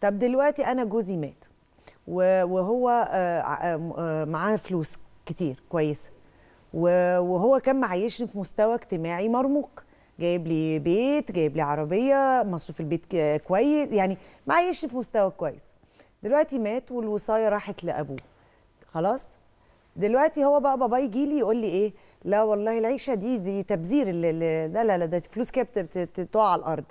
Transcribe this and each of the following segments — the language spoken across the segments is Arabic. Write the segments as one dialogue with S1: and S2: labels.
S1: طب دلوقتي انا جوزي مات وهو آه، آه، آه، معاه فلوس كتير كويسه وهو كان معيشني في مستوى اجتماعي مرموق جايب لي بيت جايب لي عربيه مصروف البيت كويس يعني معيشني في مستوى كويس دلوقتي مات والوصايه راحت لابوه خلاص دلوقتي هو بقى بابا يجي لي يقول لي ايه لا والله العيشه دي دي تبذير لا لا لا ده فلوس كده بتقع على الارض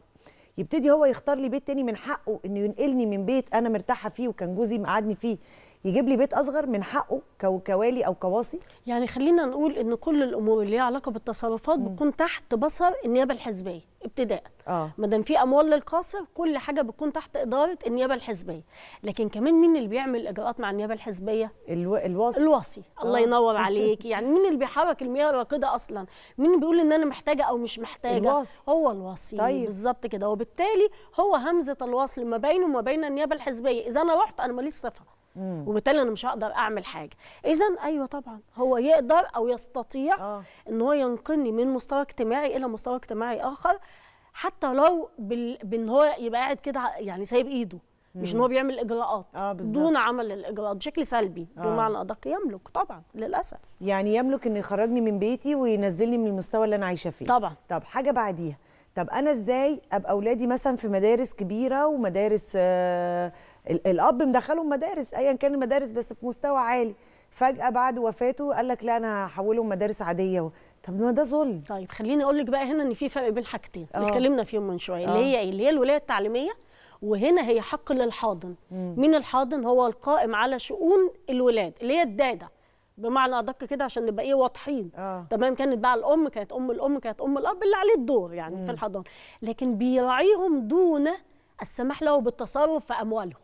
S1: يبتدي هو يختار لي بيت تاني من حقه انه ينقلني من بيت انا مرتاحه فيه وكان جوزي مقعدني فيه يجيب لي بيت اصغر من حقه كوالي
S2: او كواصي يعني خلينا نقول ان كل الامور اللي ليها علاقه بالتصرفات بتكون تحت بصر النيابه الحزبيه ابتداء اه ما دام في اموال للقاصر كل حاجه بتكون تحت اداره النيابه الحزبيه لكن كمان مين اللي بيعمل اجراءات مع النيابه الحزبيه
S1: الو... الوصي الوصي آه. الله ينور عليك
S2: يعني مين اللي بيحرك المياه الراكده اصلا مين بيقول ان انا محتاجه او مش محتاجه الوصي. هو الوصي طيب. بالظبط كده وبالتالي هو همزه الوصل ما بينه وما بين النيابه الحزبيه اذا انا رحت انا ماليش صفه وبالتالي انا مش هقدر اعمل حاجه اذا ايوه طبعا هو يقدر او يستطيع آه. ان هو ينقلني من مستوى اجتماعي الى مستوى اجتماعي اخر حتى لو بال... بان هو يبقى قاعد كده يعني سايب ايده مش ان هو بيعمل اجراءات آه دون عمل الاجراءات بشكل سلبي آه. بمعنى ادق يملك طبعا للاسف
S1: يعني يملك انه يخرجني من بيتي وينزلني من المستوى اللي انا عايشه فيه طبعا طب حاجه بعديها طب انا ازاي ابقى اولادي مثلا في مدارس كبيره ومدارس آه الاب مدخلهم مدارس ايا كان المدارس بس في مستوى عالي فجاه بعد وفاته قال لك لا انا هحولهم مدارس عاديه طب ما ده ظلم طيب خليني اقول لك بقى هنا ان في
S2: فرق بين حاجتين اللي آه. اتكلمنا فيهم من شويه اللي آه. هي اللي هي الولايه التعليميه وهنا هي حق للحاضن مين الحاضن هو القائم على شؤون الولاد اللي هي الداده بمعنى ادق كده عشان نبقى ايه واضحين آه. تمام كانت بقى الام كانت ام الام كانت ام الاب اللي عليه الدور يعني مم. في الحضانه لكن بيراعيهم دون السماح له بالتصرف في اموالهم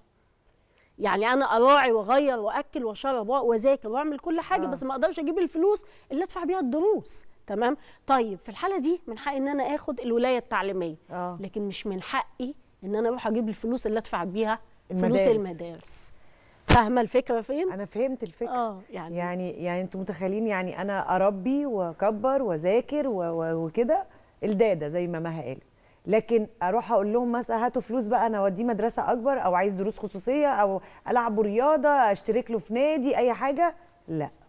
S2: يعني انا اراعي واغير واكل واشرب واذاكر واعمل كل حاجه آه. بس ما اقدرش اجيب الفلوس اللي ادفع بيها الدروس تمام طيب في الحاله دي من حقي ان انا اخد الولايه التعليميه آه. لكن مش من حقي ان انا اروح اجيب الفلوس اللي ادفع بيها المدارس. فلوس المدارس فاهمه الفكره فين انا فهمت الفكره اه يعني يعني
S1: يعني انتوا متخيلين يعني انا اربي واكبر واذاكر وكده الداده زي ما مها قالت لكن اروح اقول لهم مثلا هاتوا فلوس بقى انا اوديه مدرسه اكبر او عايز دروس خصوصيه او العبه رياضه اشترك له في نادي اي حاجه لا